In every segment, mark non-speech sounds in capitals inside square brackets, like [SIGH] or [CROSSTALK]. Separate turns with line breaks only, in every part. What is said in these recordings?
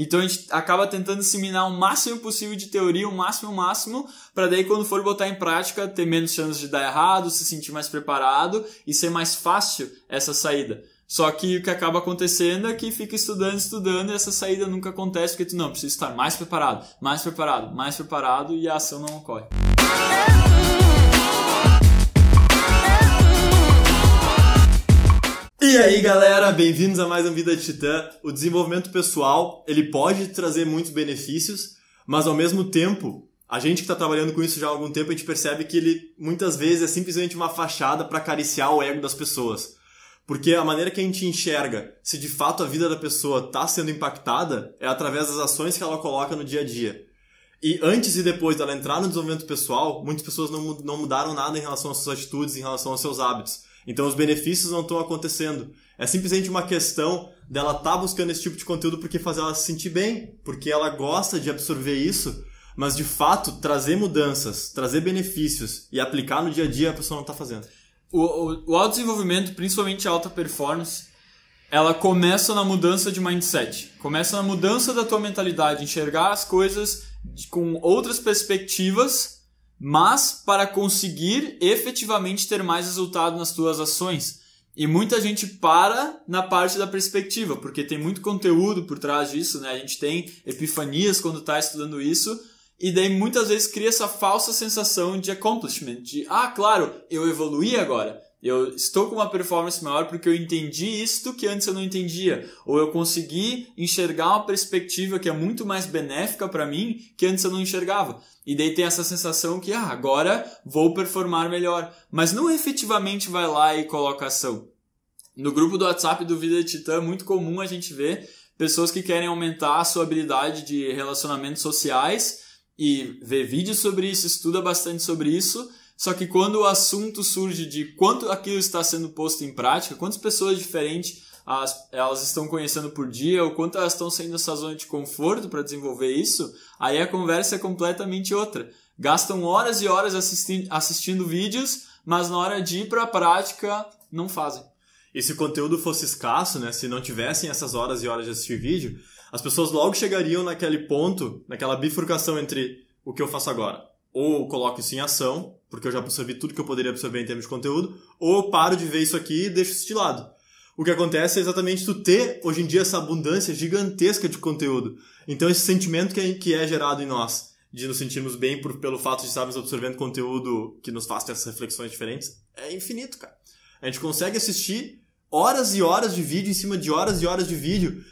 Então a gente acaba tentando disseminar o máximo possível de teoria, o máximo, o máximo, para daí quando for botar em prática ter menos chances de dar errado, se sentir mais preparado e ser mais fácil essa saída. Só que o que acaba acontecendo é que fica estudando, estudando, e essa saída nunca acontece, porque tu não, precisa estar mais preparado, mais preparado, mais preparado, e a ação não ocorre.
E aí, galera, bem-vindos a mais um Vida de Titã. O desenvolvimento pessoal, ele pode trazer muitos benefícios, mas ao mesmo tempo, a gente que está trabalhando com isso já há algum tempo, a gente percebe que ele muitas vezes é simplesmente uma fachada para acariciar o ego das pessoas. Porque a maneira que a gente enxerga se de fato a vida da pessoa está sendo impactada é através das ações que ela coloca no dia a dia. E antes e depois dela entrar no desenvolvimento pessoal, muitas pessoas não, não mudaram nada em relação às suas atitudes, em relação aos seus hábitos. Então os benefícios não estão acontecendo. É simplesmente uma questão dela estar tá buscando esse tipo de conteúdo porque faz ela se sentir bem, porque ela gosta de absorver isso, mas de fato trazer mudanças, trazer benefícios e aplicar no dia a dia a pessoa não está fazendo. O, o, o
principalmente a alta performance, ela começa na mudança de mindset, começa na mudança da tua mentalidade, enxergar as coisas com outras perspectivas mas para conseguir efetivamente ter mais resultado nas tuas ações. E muita gente para na parte da perspectiva, porque tem muito conteúdo por trás disso, né? A gente tem epifanias quando está estudando isso, e daí muitas vezes cria essa falsa sensação de accomplishment, de ah, claro, eu evoluí agora. Eu estou com uma performance maior porque eu entendi isto que antes eu não entendia, ou eu consegui enxergar uma perspectiva que é muito mais benéfica para mim que antes eu não enxergava. E daí tem essa sensação que ah, agora vou performar melhor, mas não efetivamente vai lá e coloca ação. No grupo do WhatsApp do Vida Titã é muito comum a gente ver pessoas que querem aumentar a sua habilidade de relacionamentos sociais e vê vídeos sobre isso, estuda bastante sobre isso, só que quando o assunto surge de quanto aquilo está sendo posto em prática, quantas pessoas diferentes as, elas estão conhecendo por dia, ou quanto elas estão saindo dessa zona de conforto para desenvolver isso, aí a conversa é completamente outra. Gastam horas
e horas assisti assistindo vídeos, mas na hora de ir para a prática não fazem. E se o conteúdo fosse escasso, né, se não tivessem essas horas e horas de assistir vídeo, as pessoas logo chegariam naquele ponto, naquela bifurcação entre o que eu faço agora ou coloco isso em ação, porque eu já absorvi tudo que eu poderia absorver em termos de conteúdo, ou paro de ver isso aqui e deixo isso de lado. O que acontece é exatamente tu ter, hoje em dia, essa abundância gigantesca de conteúdo. Então, esse sentimento que é, que é gerado em nós, de nos sentirmos bem por, pelo fato de estarmos absorvendo conteúdo que nos faz ter essas reflexões diferentes, é infinito, cara. A gente consegue assistir horas e horas de vídeo em cima de horas e horas de vídeo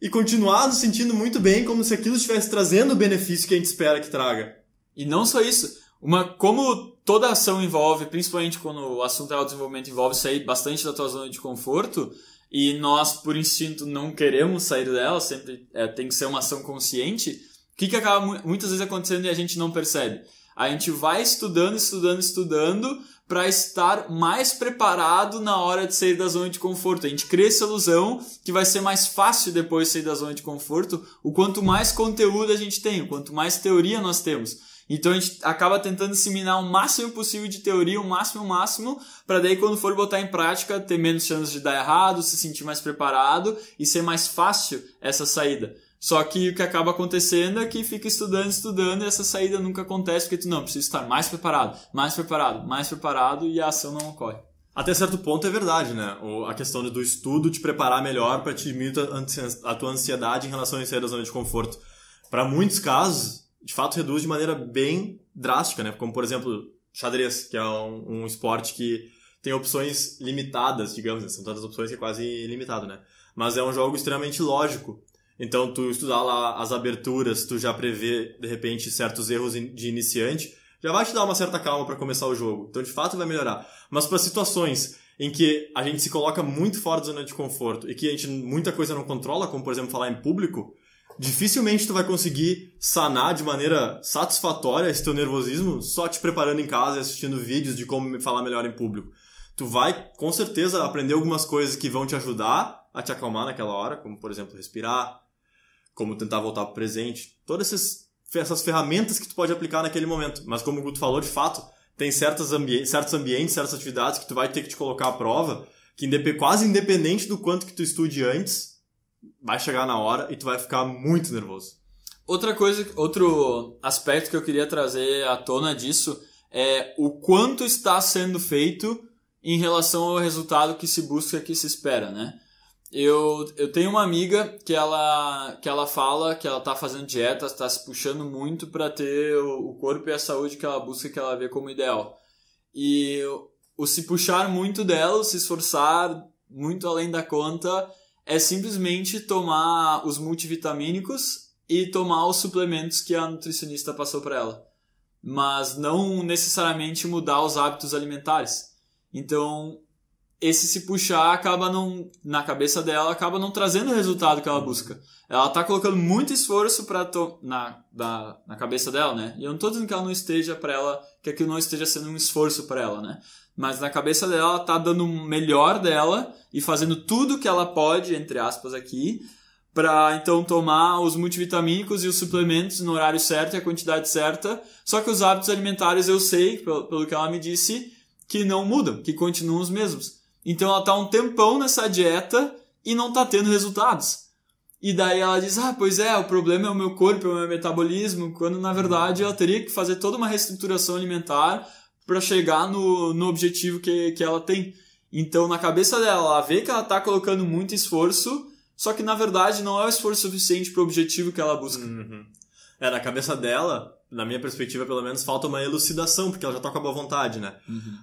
e continuar nos sentindo muito bem, como se aquilo estivesse trazendo o benefício que a gente espera que traga. E não só isso, uma
como toda ação envolve, principalmente quando o assunto é o desenvolvimento envolve sair bastante da tua zona de conforto, e nós por instinto não queremos sair dela, sempre é, tem que ser uma ação consciente. O que, que acaba muitas vezes acontecendo e a gente não percebe? A gente vai estudando, estudando, estudando para estar mais preparado na hora de sair da zona de conforto. A gente cria essa ilusão que vai ser mais fácil depois sair da zona de conforto, o quanto mais conteúdo a gente tem, o quanto mais teoria nós temos. Então a gente acaba tentando disseminar o máximo possível de teoria, o máximo, o máximo, para daí quando for botar em prática ter menos chances de dar errado, se sentir mais preparado e ser mais fácil essa saída. Só que o que acaba acontecendo é que fica estudando, estudando, e essa saída nunca acontece, porque tu não, precisa estar mais
preparado, mais preparado, mais preparado, e a ação não ocorre. Até certo ponto é verdade, né? A questão do estudo te preparar melhor para te diminuir a tua ansiedade em relação a sair da zona de conforto. Para muitos casos, de fato reduz de maneira bem drástica, né? Como, por exemplo, xadrez, que é um, um esporte que tem opções limitadas, digamos, né? são tantas opções que é quase ilimitado, né? Mas é um jogo extremamente lógico. Então, tu estudar lá as aberturas, tu já prevê, de repente, certos erros de iniciante, já vai te dar uma certa calma para começar o jogo. Então, de fato, vai melhorar. Mas para situações em que a gente se coloca muito fora da zona de conforto e que a gente muita coisa não controla, como por exemplo falar em público, dificilmente tu vai conseguir sanar de maneira satisfatória esse teu nervosismo só te preparando em casa e assistindo vídeos de como falar melhor em público. Tu vai, com certeza, aprender algumas coisas que vão te ajudar a te acalmar naquela hora, como, por exemplo, respirar, como tentar voltar para o presente. Todas essas, essas ferramentas que tu pode aplicar naquele momento. Mas como o Guto falou, de fato, tem ambi certos ambientes, certas atividades que tu vai ter que te colocar à prova, que quase independente do quanto que tu estude antes, vai chegar na hora e tu vai ficar muito nervoso. Outra coisa, outro aspecto que eu queria trazer à tona disso
é o quanto está sendo feito em relação ao resultado que se busca, que se espera, né? Eu, eu tenho uma amiga que ela, que ela fala que ela está fazendo dieta, está se puxando muito para ter o, o corpo e a saúde que ela busca, que ela vê como ideal. E o se puxar muito dela, se esforçar muito além da conta, é simplesmente tomar os multivitamínicos e tomar os suplementos que a nutricionista passou para ela, mas não necessariamente mudar os hábitos alimentares. Então, esse se puxar acaba não na cabeça dela acaba não trazendo o resultado que ela busca. Ela está colocando muito esforço para na, na, na cabeça dela, né? E eu não estou dizendo que ela não esteja para ela que aquilo não esteja sendo um esforço para ela, né? mas na cabeça dela ela tá dando o melhor dela e fazendo tudo que ela pode, entre aspas, aqui, para então tomar os multivitamínicos e os suplementos no horário certo e a quantidade certa. Só que os hábitos alimentares eu sei, pelo, pelo que ela me disse, que não mudam, que continuam os mesmos. Então ela tá um tempão nessa dieta e não tá tendo resultados. E daí ela diz: "Ah, pois é, o problema é o meu corpo, é o meu metabolismo", quando na verdade ela teria que fazer toda uma reestruturação alimentar para chegar no, no objetivo que, que ela tem. Então, na cabeça dela, ela vê que ela está colocando muito esforço, só que na verdade não é o esforço suficiente para o objetivo
que ela busca. Uhum. É, na cabeça dela, na minha perspectiva pelo menos, falta uma elucidação, porque ela já tá com a boa vontade, né? Uhum.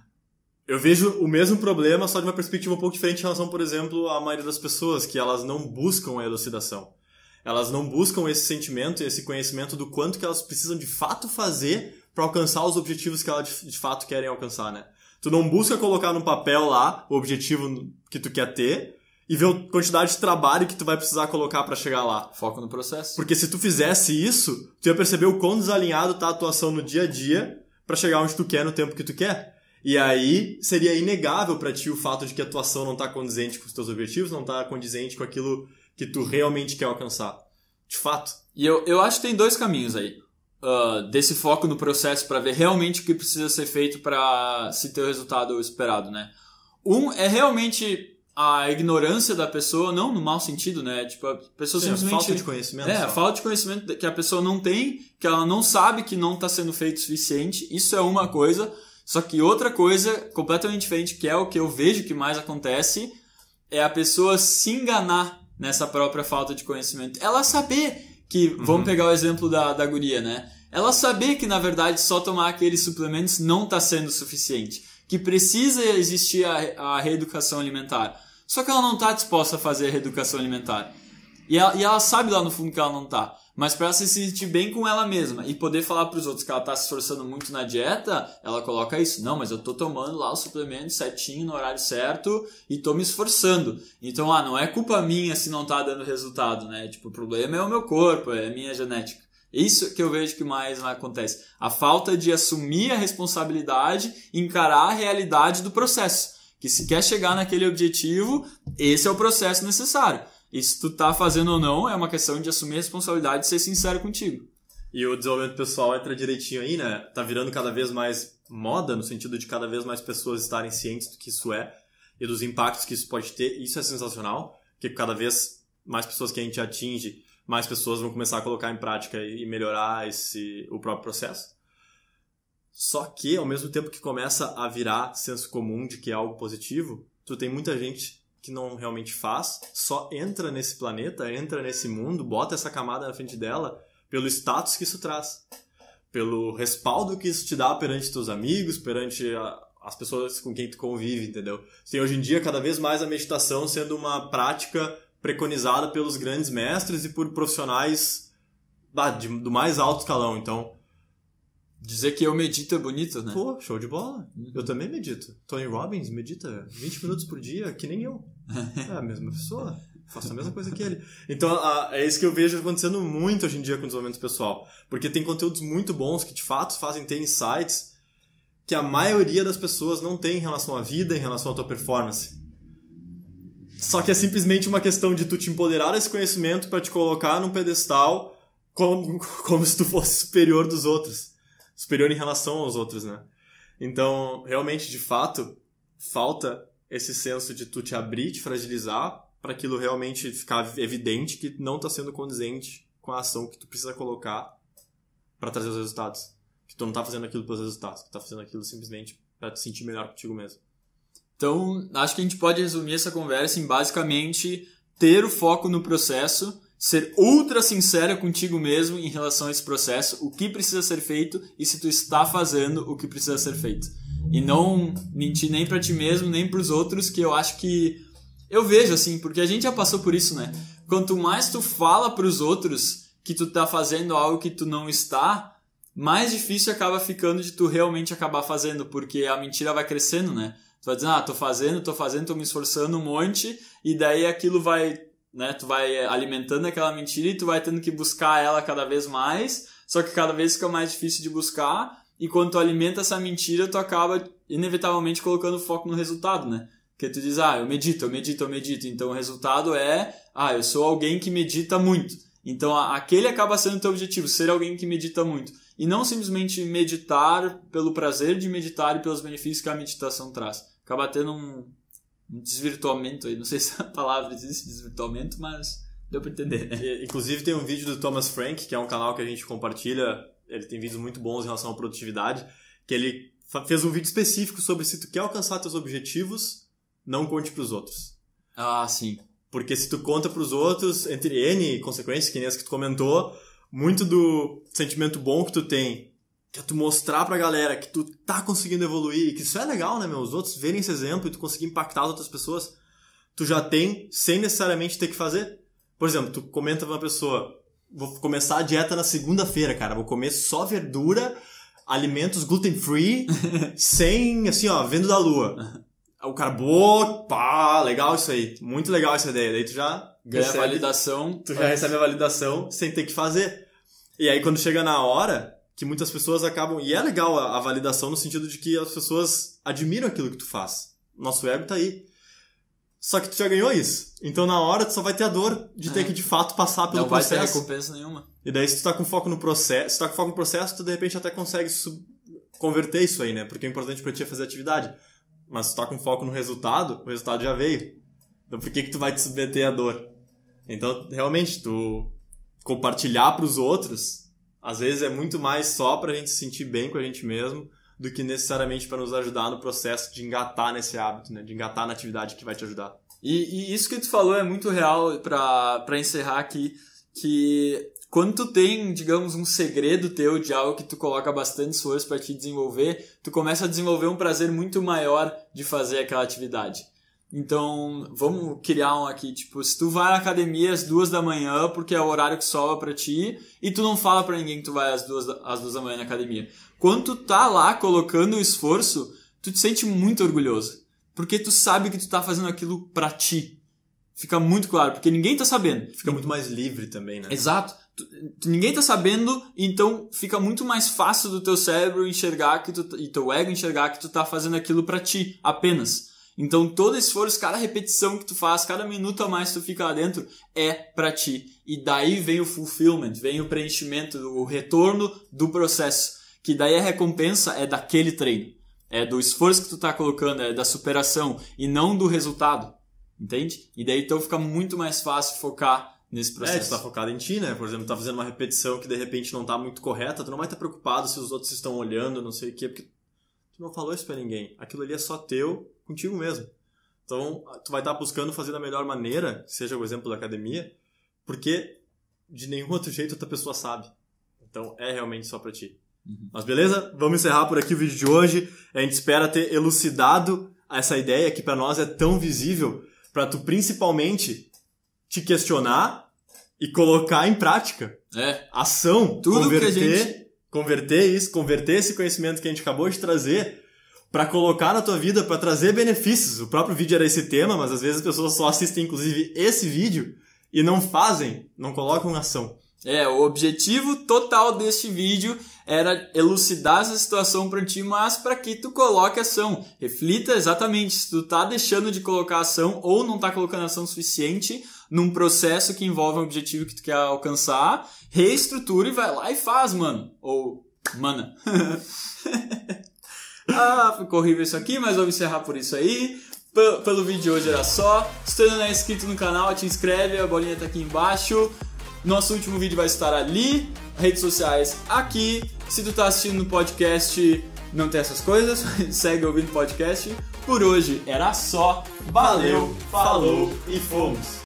Eu vejo o mesmo problema, só de uma perspectiva um pouco diferente em relação, por exemplo, à maioria das pessoas, que elas não buscam a elucidação. Elas não buscam esse sentimento e esse conhecimento do quanto que elas precisam de fato fazer para alcançar os objetivos que elas de, de fato querem alcançar, né? Tu não busca colocar no papel lá o objetivo que tu quer ter e ver a quantidade de trabalho que tu vai precisar colocar para chegar lá. Foco no processo. Porque se tu fizesse isso, tu ia perceber o quão desalinhado tá a atuação no dia a dia para chegar onde tu quer no tempo que tu quer. E aí seria inegável para ti o fato de que a atuação não tá condizente com os teus objetivos, não tá condizente com aquilo que tu realmente quer alcançar. De fato. E eu, eu acho que tem dois caminhos aí uh, desse foco no processo para ver realmente o que
precisa ser feito para se ter o resultado esperado, né? Um é realmente a ignorância da pessoa, não no mau sentido, né? Tipo, a pessoa Sim, é, simplesmente. falta de conhecimento. É, só. a falta de conhecimento que a pessoa não tem, que ela não sabe que não está sendo feito o suficiente. Isso é uma coisa. Só que outra coisa completamente diferente, que é o que eu vejo que mais acontece, é a pessoa se enganar nessa própria falta de conhecimento. Ela saber que uhum. vamos pegar o exemplo da, da guria, né? Ela sabia que na verdade só tomar aqueles suplementos não está sendo suficiente, que precisa existir a, a reeducação alimentar. Só que ela não está disposta a fazer a reeducação alimentar. E ela, e ela sabe lá no fundo que ela não está. Mas para se sentir bem com ela mesma e poder falar para os outros que ela está se esforçando muito na dieta, ela coloca isso. Não, mas eu tô tomando lá o suplemento certinho, no horário certo e tô me esforçando. Então, ah, não é culpa minha se não tá dando resultado, né? Tipo, o problema é o meu corpo, é a minha genética. Isso que eu vejo que mais acontece. A falta de assumir a responsabilidade, encarar a realidade do processo. Que se quer chegar naquele objetivo, esse é o processo necessário. E se tu tá fazendo ou não, é uma questão de assumir a responsabilidade
e ser sincero contigo. E o desenvolvimento pessoal entra direitinho aí, né? Tá virando cada vez mais moda, no sentido de cada vez mais pessoas estarem cientes do que isso é e dos impactos que isso pode ter. Isso é sensacional, porque cada vez mais pessoas que a gente atinge, mais pessoas vão começar a colocar em prática e melhorar esse, o próprio processo. Só que, ao mesmo tempo que começa a virar senso comum de que é algo positivo, tu tem muita gente que não realmente faz, só entra nesse planeta, entra nesse mundo, bota essa camada na frente dela pelo status que isso traz, pelo respaldo que isso te dá perante teus amigos, perante a, as pessoas com quem tu convive, entendeu? Tem hoje em dia cada vez mais a meditação sendo uma prática preconizada pelos grandes mestres e por profissionais de, do mais alto escalão. Então, Dizer que eu medito é bonito, né? Pô, show de bola. Uhum. Eu também medito. Tony Robbins medita 20 minutos por dia, que nem eu. É a mesma pessoa. Faço a mesma coisa que ele. Então, é isso que eu vejo acontecendo muito hoje em dia com o desenvolvimento pessoal. Porque tem conteúdos muito bons que, de fato, fazem ter insights que a maioria das pessoas não tem em relação à vida, em relação à tua performance. Só que é simplesmente uma questão de tu te empoderar desse conhecimento para te colocar num pedestal como, [LAUGHS] como se tu fosse superior dos outros superior em relação aos outros, né? Então, realmente, de fato, falta esse senso de tu te abrir, te fragilizar, para aquilo realmente ficar evidente que não está sendo condizente com a ação que tu precisa colocar para trazer os resultados. Que tu não está fazendo aquilo pelos resultados, que tu tá fazendo aquilo simplesmente para te sentir melhor contigo mesmo. Então, acho que a gente pode resumir essa
conversa em basicamente ter o foco no processo ser ultra sincera contigo mesmo em relação a esse processo, o que precisa ser feito e se tu está fazendo o que precisa ser feito. E não mentir nem para ti mesmo, nem para os outros, que eu acho que eu vejo assim, porque a gente já passou por isso, né? Quanto mais tu fala para os outros que tu tá fazendo algo que tu não está, mais difícil acaba ficando de tu realmente acabar fazendo, porque a mentira vai crescendo, né? Tu vai dizendo, ah, tô fazendo, tô fazendo, tô me esforçando um monte, e daí aquilo vai né? Tu vai eh, alimentando aquela mentira e tu vai tendo que buscar ela cada vez mais, só que cada vez fica mais difícil de buscar, e quando tu alimenta essa mentira, tu acaba inevitavelmente colocando foco no resultado, né? Porque tu diz, ah, eu medito, eu medito, eu medito. Então o resultado é, ah, eu sou alguém que medita muito. Então aquele acaba sendo o teu objetivo, ser alguém que medita muito. E não simplesmente meditar pelo prazer de meditar e pelos benefícios que a meditação traz. Acaba tendo um, um desvirtuamento
aí. Não sei se a palavra existe, desvirtuamento, mas deu para entender. Né? Inclusive tem um vídeo do Thomas Frank, que é um canal que a gente compartilha, ele tem vídeos muito bons em relação à produtividade, que ele fez um vídeo específico sobre se tu quer alcançar teus objetivos, não conte para os outros. Ah, sim. Porque se tu conta para os outros, entre N consequências, que nem as que tu comentou, muito do sentimento bom que tu tem que é tu mostrar pra galera que tu tá conseguindo evoluir, que isso é legal, né, meu? Os outros verem esse exemplo e tu conseguir impactar as outras pessoas, tu já tem sem necessariamente ter que fazer. Por exemplo, tu comenta pra uma pessoa, vou começar a dieta na segunda-feira, cara, vou comer só verdura, alimentos gluten-free, [LAUGHS] sem, assim, ó, vendo da lua. O cara, boa, pá, legal isso aí, muito legal essa ideia. Daí tu já ganha recebe, a validação. Tu já recebe a validação sem ter que fazer. E aí quando chega na hora, que muitas pessoas acabam. E é legal a, a, validação no sentido de que as pessoas admiram aquilo que tu faz. Nosso ego tá aí. Só que tu já ganhou isso. Então na hora tu só vai ter a dor de é. ter que de fato passar pelo Não processo. Não vai ter recompensa nenhuma. E daí se tu tá com foco no processo, se tu tá com foco no processo, tu de repente até consegue sub... converter isso aí, né? Porque é importante para ti é fazer atividade. Mas se tu tá com foco no resultado, o resultado já veio. Então por que que tu vai te submeter à dor? Então, realmente, tu compartilhar para os outros às vezes é muito mais só para a gente se sentir bem com a gente mesmo do que necessariamente para nos ajudar no processo de engatar nesse hábito, né? de engatar na atividade que vai te ajudar. E, e isso que tu falou é muito real para encerrar aqui, que
quando tu tem, digamos, um segredo teu de algo que tu coloca bastante esforço para te desenvolver, tu começa a desenvolver um prazer muito maior de fazer aquela atividade. Então, vamos criar um aqui, tipo, se tu vai à academia às duas da manhã, porque é o horário que sobra para ti, e tu não fala para ninguém que tu vai às duas, da, às duas da manhã na academia. Quando tu tá lá colocando o esforço, tu te sente muito orgulhoso. Porque tu sabe que tu tá fazendo aquilo pra ti. Fica muito claro, porque ninguém tá sabendo. Fica muito mais livre também, né? Exato. Tu, tu, ninguém tá sabendo, então fica muito mais fácil do teu cérebro enxergar que tu, e teu ego enxergar que tu tá fazendo aquilo pra ti, apenas. Então todo esforço, cada repetição que tu faz, cada minuto a mais que tu fica lá dentro é para ti. E daí vem o fulfillment, vem o preenchimento, o retorno do processo, que daí a recompensa é daquele treino, é do esforço que tu tá colocando, é da superação e não do resultado.
Entende? E daí então fica muito mais fácil focar nesse processo. É, tu tá focado em ti, né? Por exemplo, tá fazendo uma repetição que de repente não tá muito correta, tu não vai estar tá preocupado se os outros estão olhando, não sei o quê, porque tu não falou isso para ninguém. Aquilo ali é só teu contigo mesmo. Então, tu vai estar buscando fazer da melhor maneira, seja o exemplo da academia, porque de nenhum outro jeito outra pessoa sabe. Então, é realmente só para ti. Uhum. Mas beleza? Vamos encerrar por aqui o vídeo de hoje. A gente espera ter elucidado essa ideia que para nós é tão visível, para tu principalmente te questionar e colocar em prática. É. Ação, Tudo converter, que a gente... converter isso, converter esse conhecimento que a gente acabou de trazer para colocar na tua vida, para trazer benefícios. O próprio vídeo era esse tema, mas às vezes as pessoas só assistem, inclusive, esse vídeo e não fazem, não colocam ação.
É, o objetivo total deste vídeo era elucidar essa situação para ti, mas para que tu coloque ação. Reflita exatamente se tu tá deixando de colocar ação ou não tá colocando ação suficiente num processo que envolve um objetivo que tu quer alcançar. Reestrutura e vai lá e faz, mano. Ou, mana. [LAUGHS] Ah, ficou horrível isso aqui, mas vamos encerrar por isso aí. P pelo vídeo de hoje era só. Se tu ainda não é inscrito no canal, te inscreve, a bolinha tá aqui embaixo. Nosso último vídeo vai estar ali, redes sociais aqui. Se tu tá assistindo no podcast, não tem essas coisas, [LAUGHS] segue ouvindo podcast. Por hoje era só. Valeu, falou e fomos!